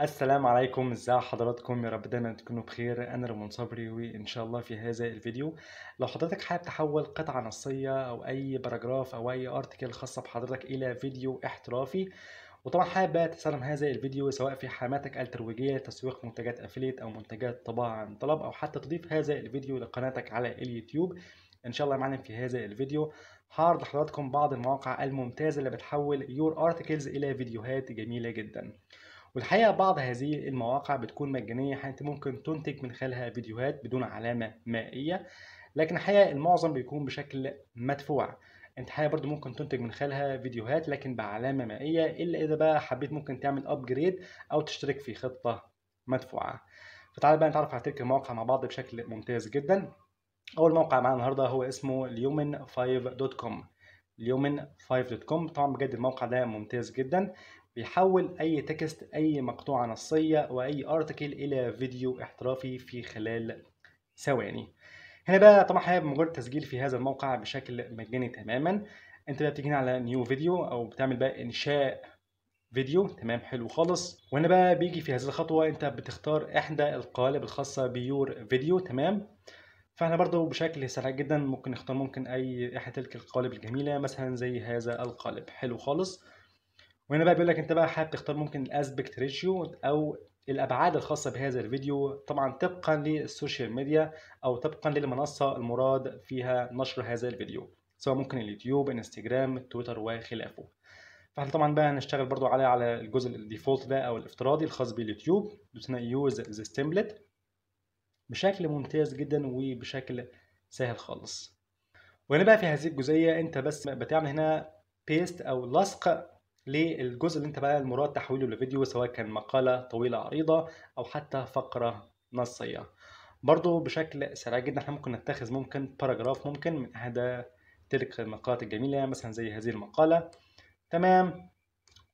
السلام عليكم ازي حضراتكم يا رب دايما تكونوا بخير انا رمضان صبري وان شاء الله في هذا الفيديو لو حضرتك حابب تحول قطعه نصيه او اي باراجراف او اي ارتكل خاصه بحضرتك الى فيديو احترافي وطبعا حابب تسلم هذا الفيديو سواء في حماتك الترويجية تسويق منتجات أفليت أو منتجات طباعة عن طلب أو حتى تضيف هذا الفيديو لقناتك على اليوتيوب ان شاء الله معانا في هذا الفيديو هعرض لحضراتكم بعض المواقع الممتازة اللي بتحول يور ارتكلز إلى فيديوهات جميلة جدا والحقيقة بعض هذه المواقع بتكون مجانية يعني أنت ممكن تنتج من خلالها فيديوهات بدون علامة مائية لكن الحقيقة المعظم بيكون بشكل مدفوع انت الحقيقه برضو ممكن تنتج من خلالها فيديوهات لكن بعلامه مائيه الا اذا بقى حبيت ممكن تعمل ابجريد او تشترك في خطه مدفوعه فتعال بقى نتعرف على تلك المواقع مع بعض بشكل ممتاز جدا اول موقع معانا النهارده هو اسمه اليومن 5com اليومن 5com طبعا بجد الموقع ده ممتاز جدا بيحول أي تكست أي مقطوعة نصية وأي أرتكل إلى فيديو احترافي في خلال ثواني هنا بقى طبعا هي بمجرد تسجيل في هذا الموقع بشكل مجاني تماما انت بقى بتيجي هنا على نيو فيديو او بتعمل بقى انشاء فيديو تمام حلو خالص وهنا بقى بيجي في هذه الخطوه انت بتختار احدى القوالب الخاصه بيور فيديو تمام فاحنا برضو بشكل سريع جدا ممكن نختار ممكن اي احد تلك القوالب الجميله مثلا زي هذا القالب حلو خالص وهنا بقى بيقول لك انت بقى حابب تختار ممكن الاسبكت ريشيو او الابعاد الخاصه بهذا الفيديو طبعا طبقا للسوشيال ميديا او طبقا للمنصه المراد فيها نشر هذا الفيديو سواء ممكن اليوتيوب انستجرام تويتر وخلافه فاحنا طبعا بقى هنشتغل برضو على على الجزء الديفولت ده او الافتراضي الخاص باليوتيوب دوسنا يوز ذيس تمبلت بشكل ممتاز جدا وبشكل سهل خالص وهنا بقى في هذه الجزئيه انت بس بتعمل هنا بيست او لصق للجزء اللي انت بقى المراد تحويله لفيديو سواء كان مقالة طويلة عريضة او حتى فقرة نصية برضو بشكل سريع جدا احنا ممكن نتخذ ممكن باراجراف ممكن من احدى تلك المقالات الجميلة يعني مثلا زي هذه المقالة تمام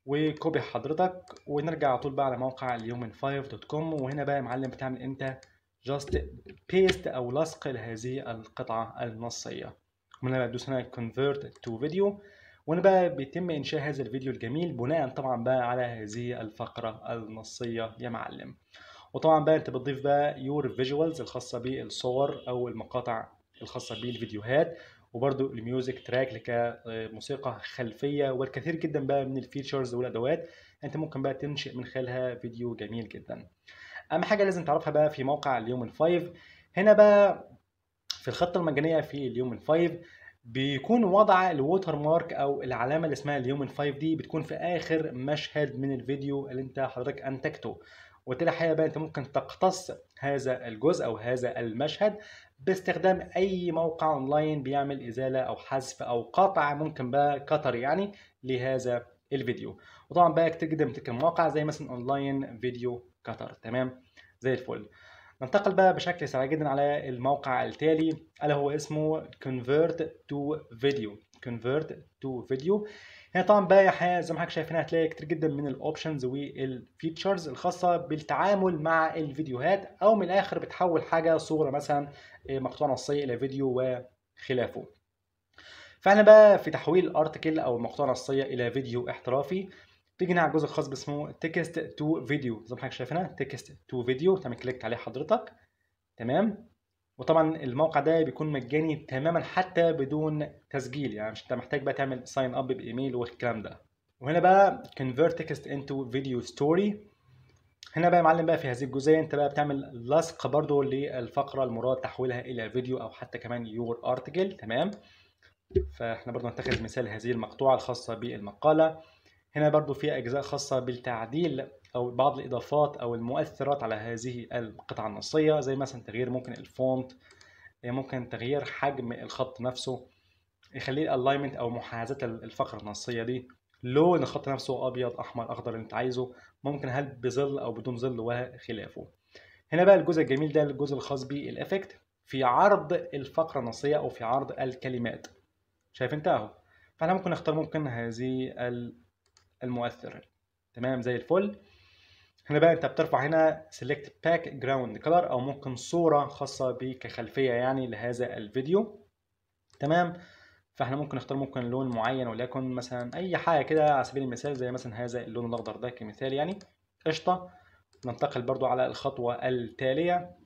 وكوبي حضرتك ونرجع على طول بقى على موقع اليومن دوت كوم وهنا بقى يا معلم بتعمل انت جاست بيست او لصق لهذه القطعة النصية ومن هنا تدوس هنا convert to video وانا بقى بيتم انشاء هذا الفيديو الجميل بناء طبعا بقى على هذه الفقره النصيه يا معلم وطبعا بقى انت بتضيف بقى يور فيجوالز الخاصه بالصور او المقاطع الخاصه بالفيديوهات وبرده الميوزك تراك كموسيقى خلفيه والكثير جدا بقى من الفيتشرز والادوات انت ممكن بقى تنشئ من خلالها فيديو جميل جدا اهم حاجه لازم تعرفها بقى في موقع اليومن 5 هنا بقى في الخطه المجانيه في اليومن 5 بيكون وضع الووتر مارك او العلامه اللي اسمها اليومن 5 دي بتكون في اخر مشهد من الفيديو اللي انت حضرتك انتجته وبالتالي الحقيقه بقى انت ممكن تقتص هذا الجزء او هذا المشهد باستخدام اي موقع اونلاين بيعمل ازاله او حذف او قطع ممكن بقى كتر يعني لهذا الفيديو وطبعا بقى تقدم تلك المواقع زي مثلا اونلاين فيديو كتر تمام زي الفل ننتقل بقى بشكل سريع جدا على الموقع التالي الا هو اسمه convert to video convert to video هنا طبعا بقى يا زي ما حضرتك شايفين هتلاقي كتير جدا من الاوبشنز والفيتشرز الخاصه بالتعامل مع الفيديوهات او من الاخر بتحول حاجه صوره مثلا مقطوعه نصيه الى فيديو وخلافه فاحنا بقى في تحويل الارتكل او المقطوعه النصيه الى فيديو احترافي تيجي هنا على الجزء الخاص باسمه تكست تو فيديو زي ما حضرتك شايف هنا تكست تو فيديو تعمل كليك عليه حضرتك تمام وطبعا الموقع ده بيكون مجاني تماما حتى بدون تسجيل يعني مش انت محتاج بقى تعمل ساين اب بايميل والكلام ده وهنا بقى convert text into video story هنا بقى يا معلم بقى في هذه الجزئيه انت بقى بتعمل لصق برضه للفقره المراد تحويلها الى فيديو او حتى كمان يور ارتكل تمام فاحنا برضه هنتخذ مثال هذه المقطوعه الخاصه بالمقاله هنا برضو في أجزاء خاصة بالتعديل أو بعض الإضافات أو المؤثرات على هذه القطعة النصية زي مثلا تغيير ممكن الفونت آه، ممكن تغيير حجم الخط نفسه يخليه الالاينمنت او محاذاه الفقره النصيه دي لون الخط نفسه ابيض احمر اخضر اللي انت عايزه ممكن هل بظل او بدون ظل وخلافه هنا بقى الجزء الجميل ده الجزء الخاص بالافكت في عرض الفقره النصيه او في عرض الكلمات شايف انت اهو فاحنا ممكن نختار ممكن هذه ال المؤثر تمام زي الفل هنا بقى انت بترفع هنا select باك جراوند color او ممكن صورة خاصة بك كخلفية يعني لهذا الفيديو تمام فاحنا ممكن نختار ممكن لون معين وليكن مثلا اي حاجة كده على سبيل المثال زي مثلا هذا اللون الاخضر ده كمثال يعني قشطة ننتقل برضو على الخطوة التالية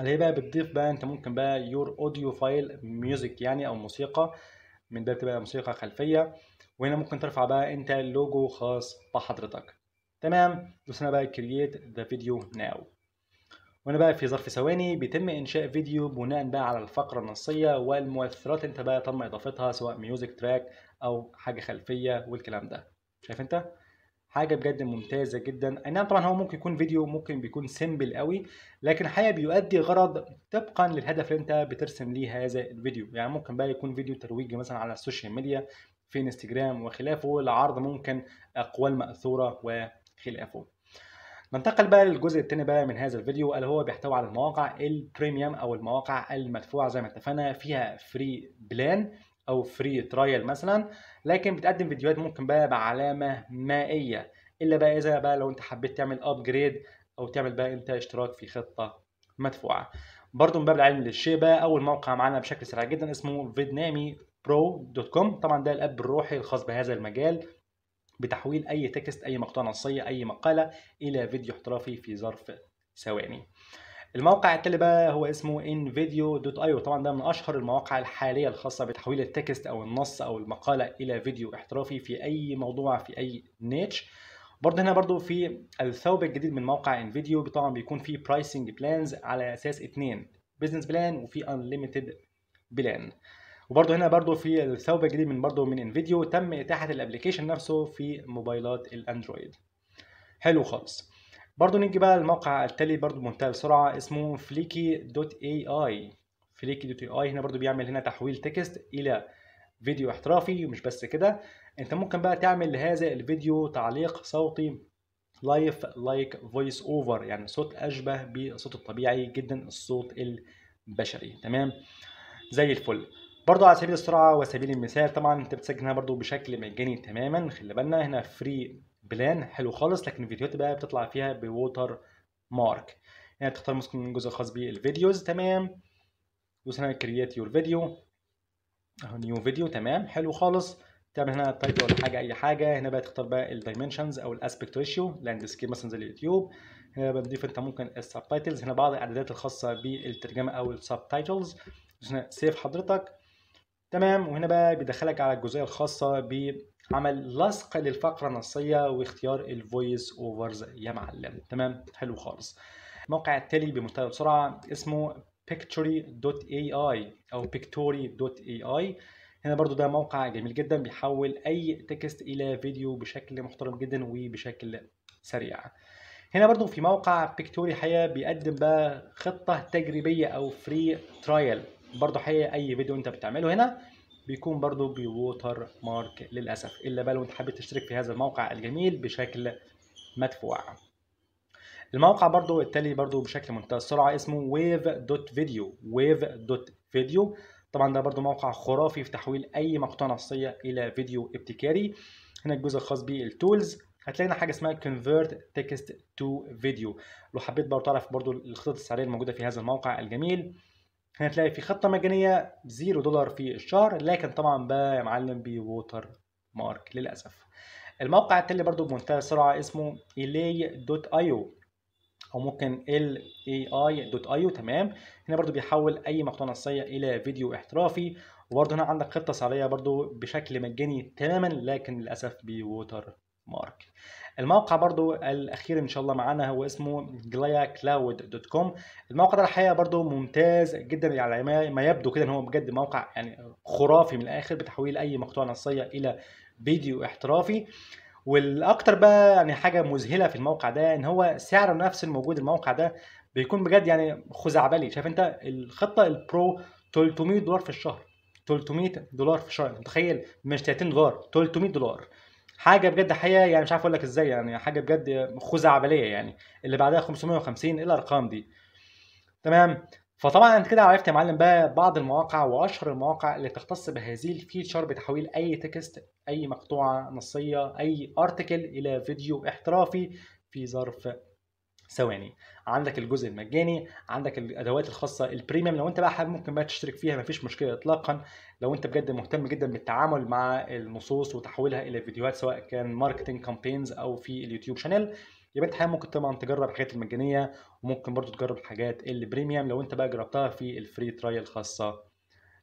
اللي هي بقى بتضيف بقى انت ممكن بقى يور اوديو فايل ميوزك يعني او موسيقى من باب تبقى موسيقى خلفيه وهنا ممكن ترفع بقى انت اللوجو خاص بحضرتك تمام دوس هنا بقى كرييت ذا فيديو ناو وهنا بقى في ظرف ثواني بيتم انشاء فيديو بناء بقى على الفقره النصيه والمؤثرات انت بقى تم اضافتها سواء ميوزك تراك او حاجه خلفيه والكلام ده شايف انت حاجه بجد ممتازه جدا اي نعم، طبعا هو ممكن يكون فيديو ممكن بيكون سيمبل قوي لكن الحقيقه بيؤدي غرض طبقا للهدف اللي انت بترسم ليه هذا الفيديو يعني ممكن بقى يكون فيديو ترويجي مثلا على السوشيال ميديا في انستجرام وخلافه لعرض ممكن اقوال ماثوره وخلافه ننتقل بقى للجزء الثاني بقى من هذا الفيديو اللي هو بيحتوي على المواقع البريميوم او المواقع المدفوعه زي ما اتفقنا فيها فري بلان او فري ترايل مثلا لكن بتقدم فيديوهات ممكن بقى بعلامه مائيه الا بقى اذا بقى لو انت حبيت تعمل ابجريد او تعمل بقى انت اشتراك في خطه مدفوعه برضه من باب العلم للشيء بقى اول موقع معانا بشكل سريع جدا اسمه فيتنامي برو دوت كوم طبعا ده الاب الروحي الخاص بهذا المجال بتحويل اي تكست اي مقطوعه نصيه اي مقاله الى فيديو احترافي في ظرف ثواني الموقع التالي بقى هو اسمه invideo.io طبعا ده من اشهر المواقع الحاليه الخاصه بتحويل التكست او النص او المقاله الى فيديو احترافي في اي موضوع في اي نيتش برضه هنا برضه في الثوب الجديد من موقع انفيديو طبعا بيكون في برايسنج بلانز على اساس اتنين بزنس بلان وفي انليمتد بلان وبرضه هنا برضه في الثوب الجديد من برضه من انفيديو تم اتاحه الابلكيشن نفسه في موبايلات الاندرويد حلو خالص برضو نيجي بقى الموقع التالي برضو بمنتهى السرعه اسمه فليكي دوت اي اي فليكي دوت اي اي هنا برضو بيعمل هنا تحويل تكست الى فيديو احترافي ومش بس كده انت ممكن بقى تعمل لهذا الفيديو تعليق صوتي لايف لايك فويس اوفر يعني صوت اشبه بالصوت الطبيعي جدا الصوت البشري تمام زي الفل برضو على سبيل السرعه وسبيل المثال طبعا انت بتسجل هنا برضو بشكل مجاني تماما خلي بالنا هنا فري بلان حلو خالص لكن الفيديوهات بقى بتطلع فيها بووتر مارك يعني تختار ممكن جزء خاص بالفيديوز تمام دوس هنا كرييت يور فيديو اهو نيو فيديو تمام حلو خالص تعمل هنا تايتل ولا حاجه اي حاجه هنا بقى تختار بقى الدايمنشنز او الاسبكت ريشيو لاند سكيب مثلا زي اليوتيوب هنا بقى بتضيف انت ممكن السبتايتلز هنا بعض الاعدادات الخاصه بالترجمه او السبتايتلز هنا سيف حضرتك تمام وهنا بقى بيدخلك على الجزئيه الخاصه ب عمل لصق للفقره النصيه واختيار الفويس اوفرز يا معلم تمام حلو خالص الموقع التالي بمنتهى السرعه اسمه pictory.ai او pictory.ai هنا برضو ده موقع جميل جدا بيحول اي تكست الى فيديو بشكل محترم جدا وبشكل سريع هنا برضو في موقع بيكتوري حقيقة بيقدم بقى خطة تجريبية أو فري ترايل برضو حقيقة أي فيديو أنت بتعمله هنا بيكون برضو بووتر مارك للاسف الا بقى لو انت حابب تشترك في هذا الموقع الجميل بشكل مدفوع الموقع برضو التالي برضو بشكل منتهى السرعه اسمه wave.video wave.video طبعا ده برضو موقع خرافي في تحويل اي مقطوعه نصيه الى فيديو ابتكاري هنا الجزء الخاص بالتولز هتلاقينا حاجه اسمها convert text to video لو حبيت برضو تعرف برضو الخطط السعريه الموجوده في هذا الموقع الجميل هتلاقي في خطه مجانيه 0 دولار في الشهر لكن طبعا بقى يا معلم بووتر مارك للاسف الموقع التالي برضو بمنتهى السرعه اسمه ايلاي دوت ايو او ممكن ال اي اي دوت ايو تمام هنا برضو بيحول اي مقطوعه نصيه الى فيديو احترافي وبرضو هنا عندك خطه سعريه برضو بشكل مجاني تماما لكن للاسف بووتر مارك الموقع برضو الاخير ان شاء الله معانا هو اسمه جلايا كلاود دوت كوم الموقع ده الحقيقه برضو ممتاز جدا يعني ما يبدو كده ان هو بجد موقع يعني خرافي من الاخر بتحويل اي مقطوعه نصيه الى فيديو احترافي والاكتر بقى يعني حاجه مذهله في الموقع ده ان هو سعره نفس الموجود الموقع ده بيكون بجد يعني خزعبلي شايف انت الخطه البرو 300 دولار في الشهر 300 دولار في الشهر متخيل مش 30 دولار 300 دولار حاجه بجد حقيقه يعني مش عارف اقول لك ازاي يعني حاجه بجد خزعبليه يعني اللي بعدها 550 ايه الارقام دي تمام فطبعا انت كده عرفت يا معلم بقى بعض المواقع واشهر المواقع اللي تختص بهذه الفيتشر بتحويل اي تكست اي مقطوعه نصيه اي ارتكل الى فيديو احترافي في ظرف ثواني عندك الجزء المجاني عندك الادوات الخاصه البريميوم لو انت بقى حابب ممكن بقى تشترك فيها مفيش مشكله اطلاقا لو انت بجد مهتم جدا بالتعامل مع النصوص وتحويلها الى فيديوهات سواء كان ماركتنج كامبينز او في اليوتيوب شانل يبقى انت ممكن طبعا تجرب الحاجات المجانيه وممكن برضو تجرب الحاجات البريميوم لو انت بقى جربتها في الفري ترايل الخاصه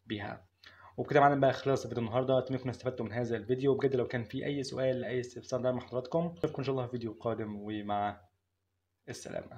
بها وبكده معانا بقى خلاص فيديو النهارده اتمنى تكونوا استفدتوا من هذا الفيديو بجد لو كان في اي سؤال اي استفسار ده مع حضراتكم اشوفكم ان شاء الله في فيديو قادم ومع السلامة